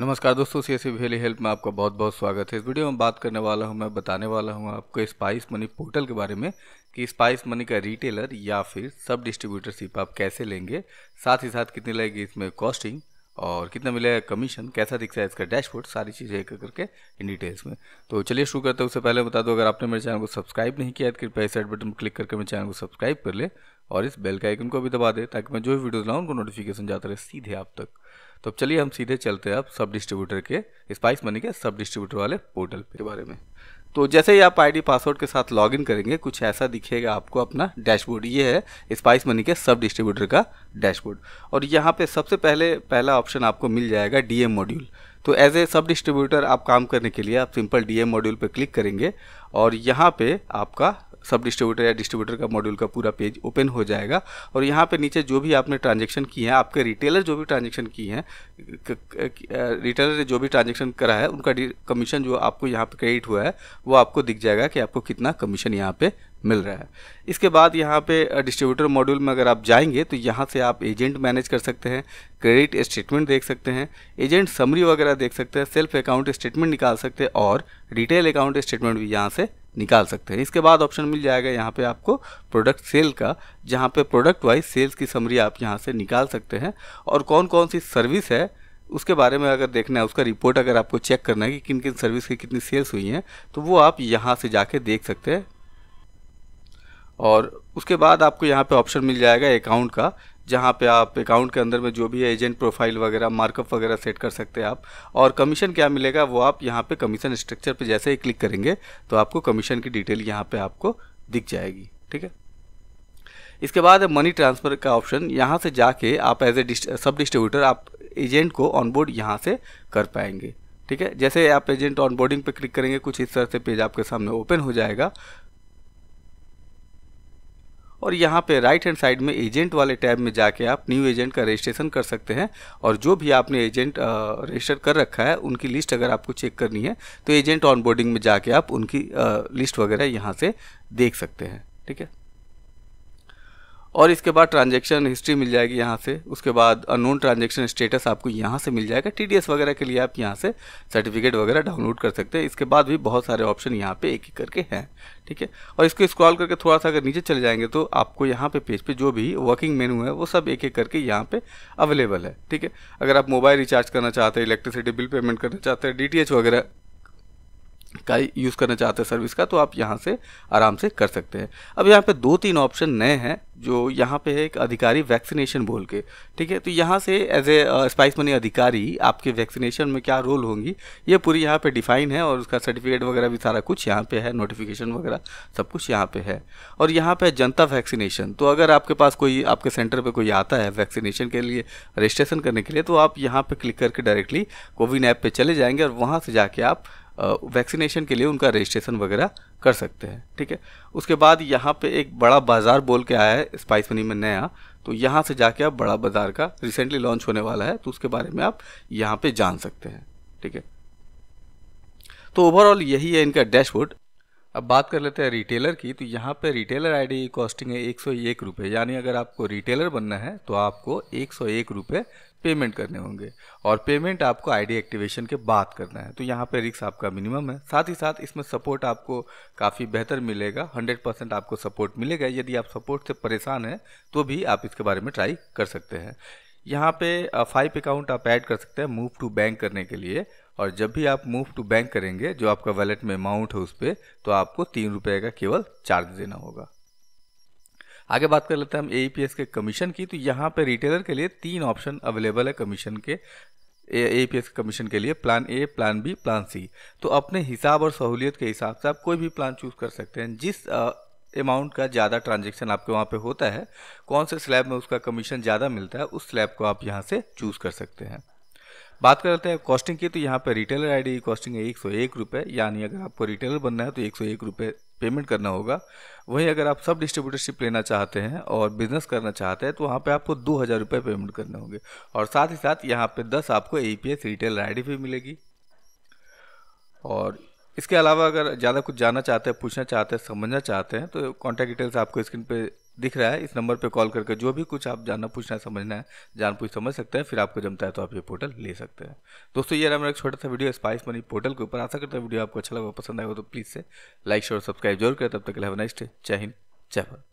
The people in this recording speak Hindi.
नमस्कार दोस्तों सी एस वेली हेल्प में आपका बहुत बहुत स्वागत है इस वीडियो में बात करने वाला हूं मैं बताने वाला हूं आपको स्पाइस मनी पोर्टल के बारे में कि स्पाइस मनी का रिटेलर या फिर सब डिस्ट्रीब्यूटरशिप आप कैसे लेंगे साथ ही साथ कितनी लगेगी इसमें कॉस्टिंग और कितना मिलेगा कमीशन कैसा दिख है इसका डैशबोर्ड सारी चीज़ें एक करके इन डिटेल्स में तो चलिए शुरू करते हैं उससे पहले बता दो अगर आपने मेरे चैनल को सब्सक्राइब नहीं किया तो कृपया इस बटन पर क्लिक करके मेरे चैनल को सब्सक्राइब कर ले और इस बेल का आइकन को भी दबा दे ताकि मैं जो भी वीडियोज़ लाऊँ उनको नोटिफिकेशन जाता रहे सीधे आप तक तो अब चलिए हम सीधे चलते हैं अब सब डिस्ट्रीब्यूटर के स्पाइस मनी के सब डिस्ट्रीब्यूटर वाले पोर्टल के बारे में तो जैसे ही आप आईडी पासवर्ड के साथ लॉगिन करेंगे कुछ ऐसा दिखेगा आपको अपना डैशबोर्ड ये है स्पाइस मनी के सब डिस्ट्रीब्यूटर का डैशबोर्ड और यहाँ पे सबसे पहले पहला ऑप्शन आपको मिल जाएगा डीएम मॉड्यूल तो एज ए सब डिस्ट्रीब्यूटर आप काम करने के लिए आप सिंपल डीएम मॉड्यूल पर क्लिक करेंगे और यहाँ पे आपका सब डिस्ट्रीब्यूटर या डिस्ट्रीब्यूटर का मॉड्यूल का पूरा पेज ओपन हो जाएगा और यहाँ पे नीचे जो भी आपने ट्रांजेक्शन की है आपके रिटेलर जो भी ट्रांजेक्शन की हैं रिटेलर ने जो भी ट्रांजेक्शन करा है उनका कमीशन जो आपको यहाँ पर क्रेडिट हुआ है वो आपको दिख जाएगा कि आपको कितना कमीशन यहाँ पर मिल रहा है इसके बाद यहाँ पे डिस्ट्रीब्यूटर मॉड्यूल में अगर आप जाएंगे तो यहाँ से आप एजेंट मैनेज कर सकते हैं क्रेडिट स्टेटमेंट देख सकते हैं एजेंट समरी वगैरह देख सकते हैं सेल्फ अकाउंट स्टेटमेंट निकाल सकते हैं और रिटेल अकाउंट स्टेटमेंट भी यहाँ से निकाल सकते हैं इसके बाद ऑप्शन मिल जाएगा यहाँ पे आपको प्रोडक्ट सेल का जहाँ पे प्रोडक्ट वाइज सेल्स की समरी आप यहाँ से निकाल सकते हैं और कौन कौन सी सर्विस है उसके बारे में अगर देखना है उसका रिपोर्ट अगर आपको चेक करना है कि किन किन सर्विस की कितनी सेल्स हुई हैं तो वो आप यहाँ से जाके देख सकते हैं और उसके बाद आपको यहाँ पे ऑप्शन मिल जाएगा अकाउंट का जहाँ पे आप अकाउंट के अंदर में जो भी है एजेंट प्रोफाइल वगैरह मार्कअप वगैरह सेट कर सकते हैं आप और कमीशन क्या मिलेगा वो आप यहाँ पे कमीशन स्ट्रक्चर पे जैसे ही क्लिक करेंगे तो आपको कमीशन की डिटेल यहाँ पे आपको दिख जाएगी ठीक है इसके बाद मनी ट्रांसफ़र का ऑप्शन यहाँ से जाके आप एज ए सब डिस्ट्रीब्यूटर आप एजेंट को ऑनबोर्ड यहाँ से कर पाएंगे ठीक है जैसे आप एजेंट ऑनबोर्डिंग पे क्लिक करेंगे कुछ इस तरह से पेज आपके सामने ओपन हो जाएगा और यहाँ पे राइट हैंड साइड में एजेंट वाले टैब में जाके आप न्यू एजेंट का रजिस्ट्रेशन कर सकते हैं और जो भी आपने एजेंट रजिस्टर कर रखा है उनकी लिस्ट अगर आपको चेक करनी है तो एजेंट ऑनबोर्डिंग में जाके आप उनकी लिस्ट वगैरह यहाँ से देख सकते हैं ठीक है और इसके बाद ट्रांजेक्शन हिस्ट्री मिल जाएगी यहाँ से उसके बाद अनोन ट्रांजेक्शन स्टेटस आपको यहाँ से मिल जाएगा टी वगैरह के लिए आप यहाँ से सर्टिफिकेट वगैरह डाउनलोड कर सकते हैं इसके बाद भी बहुत सारे ऑप्शन यहाँ पे एक एक करके हैं ठीक है और इसको स्क्रॉल करके थोड़ा सा अगर नीचे चले जाएंगे तो आपको यहाँ पे पेज पे जो भी वर्किंग मेनू है वो सब एक एक करके यहाँ पे अवेलेबल है ठीक है अगर आप मोबाइल रिचार्ज करना चाहते हैं इलेक्ट्रिसिटी बिल पेमेंट करना चाहते हैं डी वगैरह का यूज़ करना चाहते हैं सर्विस का तो आप यहाँ से आराम से कर सकते हैं अब यहाँ पर दो तीन ऑप्शन नए हैं जो यहाँ पे है एक अधिकारी वैक्सीनेशन बोल के ठीक है तो यहाँ से एज ए स्पाइस मनी अधिकारी आपके वैक्सीनेशन में क्या रोल होंगी ये पूरी यहाँ पे डिफाइन है और उसका सर्टिफिकेट वगैरह भी सारा कुछ यहाँ पे है नोटिफिकेशन वगैरह सब कुछ यहाँ पे है और यहाँ पे जनता वैक्सीनेशन तो अगर आपके पास कोई आपके सेंटर पर कोई आता है वैक्सीनेशन के लिए रजिस्ट्रेशन करने के लिए तो आप यहाँ पर क्लिक करके डायरेक्टली कोविन ऐप पर चले जाएँगे और वहाँ से जाके आप वैक्सीनेशन के लिए उनका रजिस्ट्रेशन वगैरह कर सकते हैं ठीक है उसके बाद यहाँ पे एक बड़ा बाज़ार बोल के आया है स्पाइस मनी में नया तो यहाँ से जाके आप बड़ा बाज़ार का रिसेंटली लॉन्च होने वाला है तो उसके बारे में आप यहाँ पे जान सकते हैं ठीक है तो ओवरऑल यही है इनका डैशबोर्ड अब बात कर लेते हैं रिटेलर की तो यहाँ पे रिटेलर आईडी डी कॉस्टिंग है एक सौ एक रुपये यानी अगर आपको रिटेलर बनना है तो आपको एक सौ एक रुपये पेमेंट करने होंगे और पेमेंट आपको आईडी एक्टिवेशन के बाद करना है तो यहाँ पे रिक्स आपका मिनिमम है साथ ही साथ इसमें सपोर्ट आपको काफ़ी बेहतर मिलेगा 100 परसेंट आपको सपोर्ट मिलेगा यदि आप सपोर्ट से परेशान हैं तो भी आप इसके बारे में ट्राई कर सकते हैं यहाँ पे फाइव अकाउंट आप ऐड कर सकते हैं मूव टू बैंक करने के लिए और जब भी आप मूव टू बैंक करेंगे जो आपका वैलेट में अमाउंट है उस पर तो आपको तीन रुपये का केवल चार्ज देना होगा आगे बात कर लेते हैं हम ए के कमीशन की तो यहाँ पे रिटेलर के लिए तीन ऑप्शन अवेलेबल है कमीशन के ए पी एस कमीशन के लिए plan A plan B plan C तो अपने हिसाब और सहूलियत के हिसाब से आप कोई भी प्लान चूज कर सकते हैं जिस अमाउंट का ज़्यादा ट्रांजेक्शन आपके वहाँ पे होता है कौन से स्लैब में उसका कमीशन ज़्यादा मिलता है उस स्लैब को आप यहाँ से चूज़ कर सकते हैं बात करते हैं कॉस्टिंग की तो यहाँ पर रिटेलर आईडी की कॉस्टिंग है एक सौ एक रुपये यानी अगर आपको रिटेलर बनना है तो एक सौ एक रुपये पेमेंट करना होगा वहीं अगर आप सब डिस्ट्रीब्यूटरशिप लेना चाहते हैं और बिजनेस करना चाहते हैं तो वहाँ पे आपको दो हज़ार रुपये पेमेंट करने होंगे और साथ ही साथ यहाँ पे दस आपको A P S retailer I भी मिलेगी और इसके अलावा अगर ज़्यादा कुछ जानना चाहते हैं पूछना चाहते हैं समझना चाहते हैं तो कॉन्टैक्ट डिटेल्स आपको स्क्रीन पे दिख रहा है इस नंबर पे कॉल करके जो भी कुछ आप जानना पूछना है समझना है जान पूछ समझ सकते हैं फिर आपको जमता है तो आप ये पोर्टल ले सकते हैं दोस्तों ये रहा मेरा एक छोटा सा वीडियो स्पाइस मनी पोर्टल के ऊपर आशा करता है वीडियो आपको अच्छा लगा पसंद आएगा तो प्लीज़ से लाइक शेयर सब्सक्राइब जरूर करें तब तक हैव नाइस डे जय हिंद जय भारत